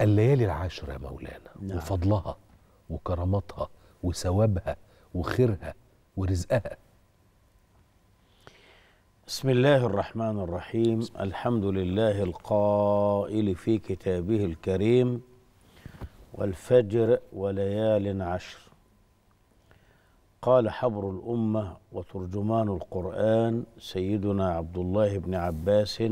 الليالي العشر يا مولانا نعم. وفضلها وكراماتها وثوابها وخيرها ورزقها بسم الله الرحمن الرحيم الحمد لله القائل في كتابه الكريم والفجر وليال عشر قال حبر الأمة وترجمان القرآن سيدنا عبد الله بن عباس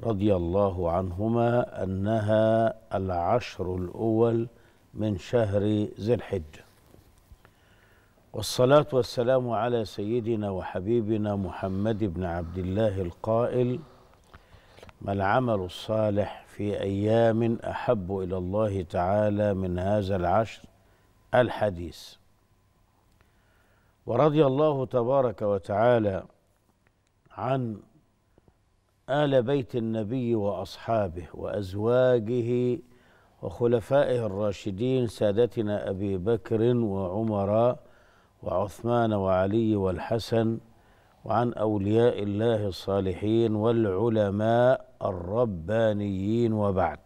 رضي الله عنهما أنها العشر الأول من شهر ذي الحجة والصلاة والسلام على سيدنا وحبيبنا محمد بن عبد الله القائل ما العمل الصالح في أيام أحب إلى الله تعالى من هذا العشر الحديث ورضي الله تبارك وتعالى عن آل بيت النبي وأصحابه وأزواجه وخلفائه الراشدين سادتنا أبي بكر وعمر وعثمان وعلي والحسن وعن أولياء الله الصالحين والعلماء الربانيين وبعد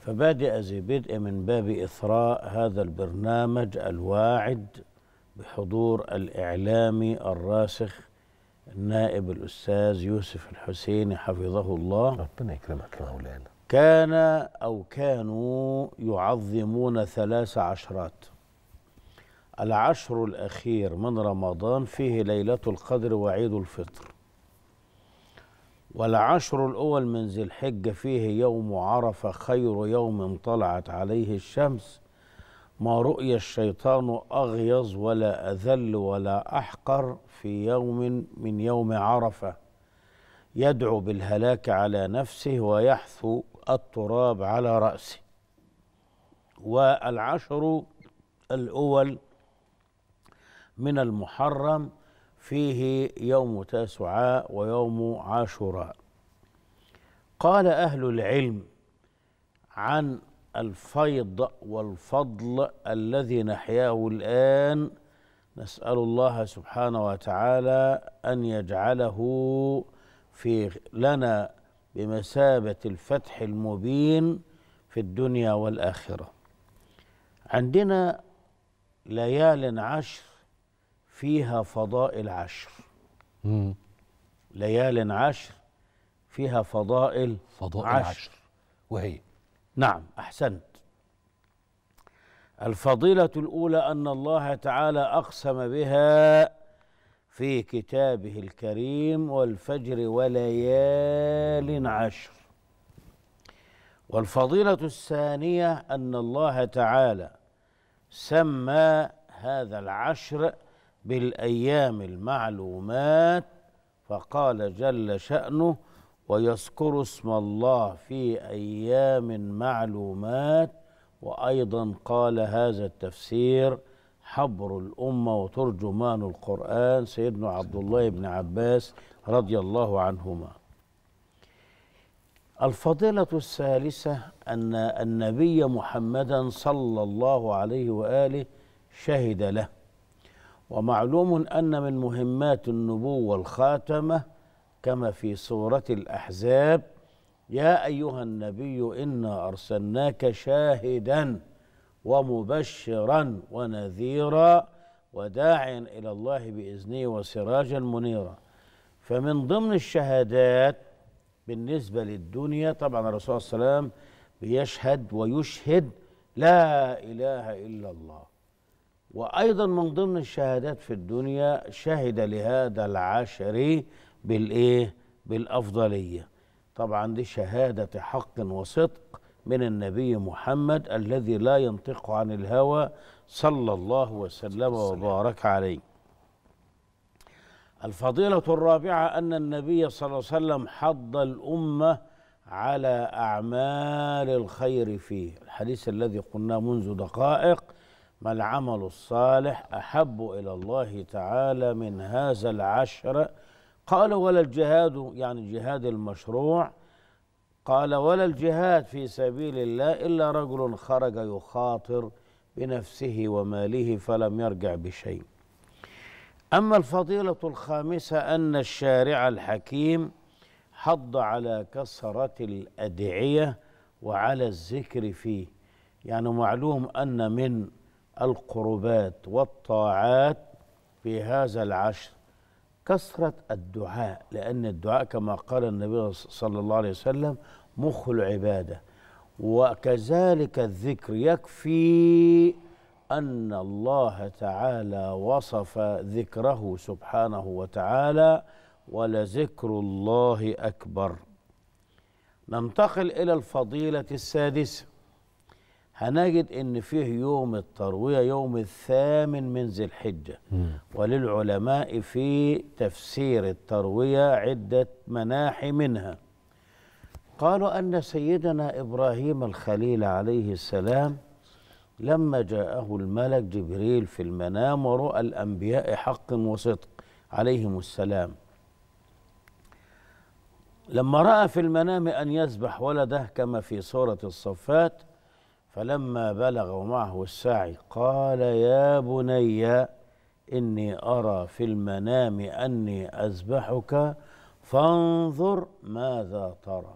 فبادئ ذي بدء من باب إثراء هذا البرنامج الواعد بحضور الإعلام الراسخ النائب الأستاذ يوسف الحسيني حفظه الله ربنا يكرمك يا مولانا كان أو كانوا يعظمون ثلاث عشرات العشر الأخير من رمضان فيه ليلة القدر وعيد الفطر والعشر الأول من ذي الحجة فيه يوم عرفة خير يوم طلعت عليه الشمس ما رؤي الشيطان أغيظ ولا أذل ولا أحقر في يوم من يوم عرفة يدعو بالهلاك على نفسه ويحثو التراب على رأسه والعشر الأول من المحرم فيه يوم تاسعاء ويوم عاشوراء قال أهل العلم عن الفيض والفضل الذي نحياه الآن نسأل الله سبحانه وتعالى أن يجعله في لنا بمثابة الفتح المبين في الدنيا والآخرة عندنا ليال عشر فيها فضائل عشر ليال عشر فيها فضائل, فضائل عشر, عشر. وهي نعم احسنت الفضيله الاولى ان الله تعالى اقسم بها في كتابه الكريم والفجر وليال عشر والفضيله الثانيه ان الله تعالى سمى هذا العشر بالايام المعلومات فقال جل شانه ويذكر اسم الله في ايام معلومات وايضا قال هذا التفسير حبر الامه وترجمان القران سيدنا عبد الله بن عباس رضي الله عنهما الفضيله الثالثه ان النبي محمدا صلى الله عليه واله شهد له ومعلوم ان من مهمات النبوه الخاتمه كما في سورة الأحزاب يا أيها النبي إنا أرسلناك شاهدا ومبشرا ونذيرا وداعيا إلى الله بإذنه وسراجا منيرا فمن ضمن الشهادات بالنسبة للدنيا طبعا الرسول صلى الله عليه وسلم بيشهد ويشهد لا إله إلا الله وأيضا من ضمن الشهادات في الدنيا شهد لهذا العشري بالايه بالافضليه طبعا دي شهاده حق وصدق من النبي محمد الذي لا ينطق عن الهوى صلى الله وسلم وبارك عليه الفضيلة الرابعة أن النبي صلى الله عليه وسلم حض الأمة على أعمال الخير فيه الحديث الذي قلناه منذ دقائق ما العمل الصالح أحب إلى الله تعالى من هذا العشر قال ولا الجهاد يعني الجهاد المشروع قال ولا الجهاد في سبيل الله إلا رجل خرج يخاطر بنفسه وماله فلم يرجع بشيء أما الفضيلة الخامسة أن الشارع الحكيم حض على كثرة الأدعية وعلى الذكر فيه يعني معلوم أن من القربات والطاعات في هذا العشر كثرة الدعاء لأن الدعاء كما قال النبي صلى الله عليه وسلم مخ العبادة وكذلك الذكر يكفي أن الله تعالى وصف ذكره سبحانه وتعالى ولذكر الله أكبر ننتقل إلى الفضيلة السادسة هنجد ان فيه يوم الترويه يوم الثامن من ذي الحجه وللعلماء في تفسير الترويه عده مناحي منها قالوا ان سيدنا ابراهيم الخليل عليه السلام لما جاءه الملك جبريل في المنام وراى الانبياء حق وصدق عليهم السلام لما راى في المنام ان يذبح ولده كما في سوره الصفات فلما بلغ معه السعي قال يا بني إني أرى في المنام أني أذبحك فانظر ماذا ترى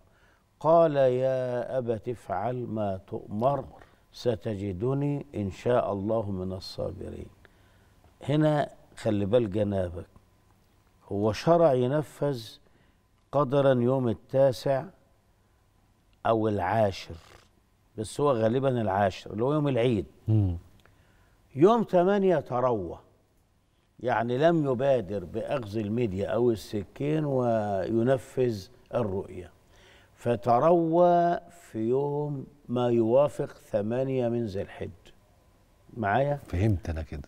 قال يا أبت افعل ما تؤمر ستجدني إن شاء الله من الصابرين هنا خلي بال جنابك هو شرع ينفذ قدرا يوم التاسع أو العاشر بس هو غالبا العاشر اللي هو يوم العيد مم. يوم 8 تروى يعني لم يبادر بأخذ الميديا أو السكين وينفذ الرؤية فتروى في يوم ما يوافق 8 من ذي الحج معايا فهمت أنا كده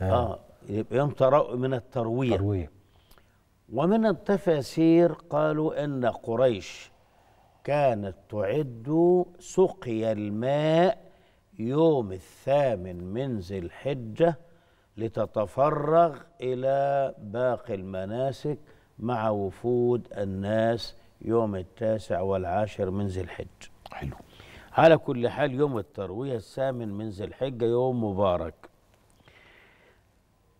آه. آه يبقى يوم ترو من التروية تروية ومن التفاسير قالوا أن قريش كانت تعد سقي الماء يوم الثامن من ذي الحجه لتتفرغ الى باقي المناسك مع وفود الناس يوم التاسع والعاشر من ذي الحج حلو على كل حال يوم الترويه الثامن من ذي الحجه يوم مبارك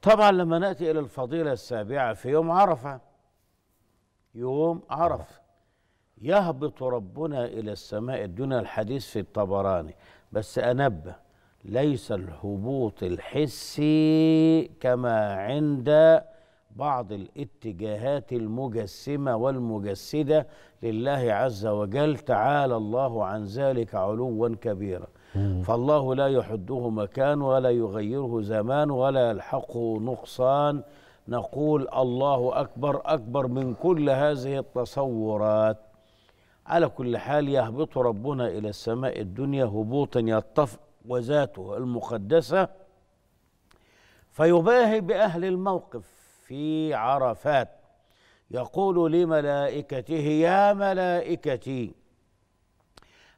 طبعا لما ناتي الى الفضيله السابعه في يوم عرفه يوم عرفه يهبط ربنا إلى السماء الدنيا الحديث في الطبراني بس أنبه ليس الهبوط الحسي كما عند بعض الاتجاهات المجسمة والمجسدة لله عز وجل تعالى الله عن ذلك علوا كبيرا فالله لا يحده مكان ولا يغيره زمان ولا يلحقه نقصان نقول الله أكبر أكبر من كل هذه التصورات على كل حال يهبط ربنا إلى السماء الدنيا هبوطا يطف وذاته المقدسة فيباهي بأهل الموقف في عرفات يقول لملائكته يا ملائكتي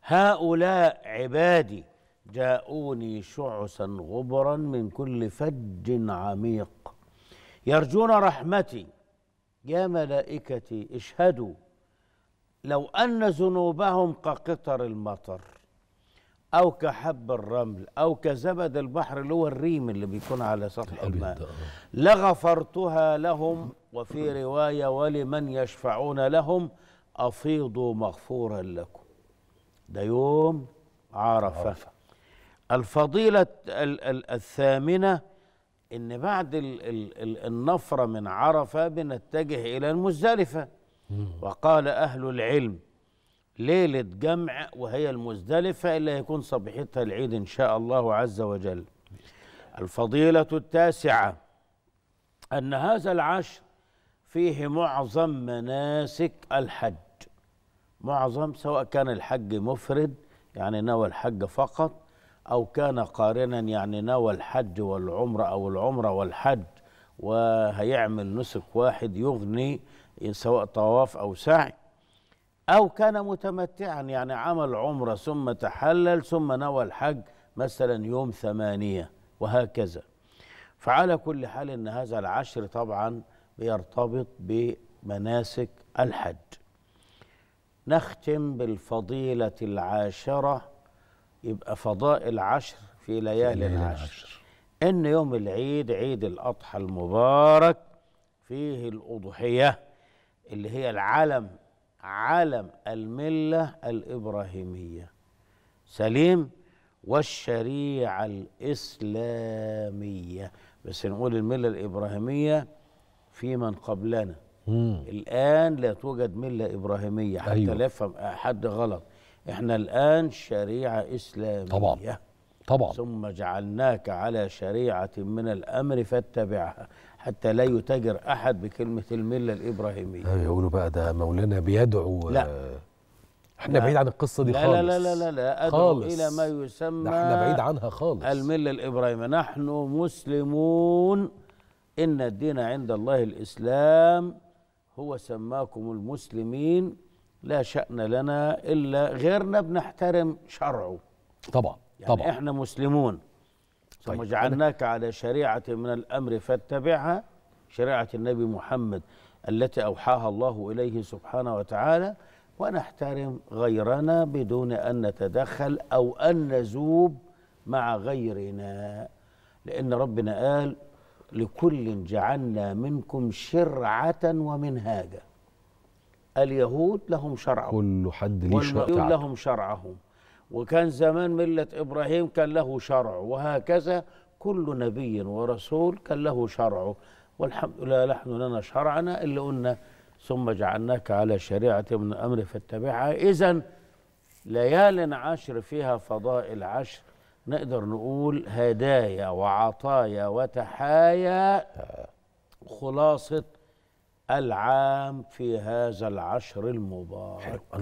هؤلاء عبادي جاءوني شعثا غبرا من كل فج عميق يرجون رحمتي يا ملائكتي اشهدوا لو أن ذنوبهم كقطر المطر أو كحب الرمل أو كزبد البحر اللي هو الريم اللي بيكون على سطح الماء آه. لغفرتها لهم وفي رواية ولمن يشفعون لهم أفيضوا مغفورا لكم ده يوم عرفة, عرفة. الفضيلة ال ال الثامنة إن بعد ال ال النفرة من عرفة بنتجه إلى المزدلفة وقال أهل العلم ليلة جمع وهي المزدلفة إلا يكون صبيحتها العيد إن شاء الله عز وجل الفضيلة التاسعة أن هذا العشر فيه معظم مناسك الحج معظم سواء كان الحج مفرد يعني نوى الحج فقط أو كان قارنا يعني نوى الحج والعمرة أو العمرة والحج وهيعمل نسك واحد يغني سواء طواف أو سعي أو كان متمتعا يعني عمل عمرة ثم تحلل ثم نوى الحج مثلا يوم ثمانية وهكذا فعلى كل حال أن هذا العشر طبعا بيرتبط بمناسك الحج نختم بالفضيلة العاشرة يبقى فضاء العشر في ليالي العشر. العشر إن يوم العيد عيد الأضحى المبارك فيه الأضحية اللي هي العالم عالم المله الابراهيميه سليم والشريعه الاسلاميه بس نقول المله الابراهيميه في من قبلنا مم. الان لا توجد مله ابراهيميه حتى أيوة. لا يفهم حد غلط احنا الان شريعه اسلاميه طبعا طبعا ثم جعلناك على شريعة من الأمر فاتبعها حتى لا يتاجر أحد بكلمة الملة الإبراهيمية أيوة، يقولوا بقى ده مولانا بيدعو لا آه، احنا لا بعيد عن القصة دي لا خالص لا لا لا لا أدعو خالص إلى ما يسمى احنا بعيد عنها خالص الملة الإبراهيمية نحن مسلمون إن الدين عند الله الإسلام هو سماكم المسلمين لا شأن لنا إلا غيرنا بنحترم شرعه طبعا يعني طبعا. احنا مسلمون ثم طيب. جعلناك على شريعة من الأمر فاتبعها شريعة النبي محمد التي أوحاها الله إليه سبحانه وتعالى ونحترم غيرنا بدون أن نتدخل أو أن نزوب مع غيرنا لأن ربنا قال لكل جعلنا منكم شرعة ومنهاجا اليهود لهم شرعهم كل حد ليه لهم شرعهم وكان زمان ملة إبراهيم كان له شرع وهكذا كل نبي ورسول كان له شرعه والحمد لله نحن لنا شرعنا اللي قلنا ثم جعلناك على شريعة من الأمر فاتبعها إذا ليال عشر فيها فضائل عشر نقدر نقول هدايا وعطايا وتحايا خلاصة العام في هذا العشر المبارك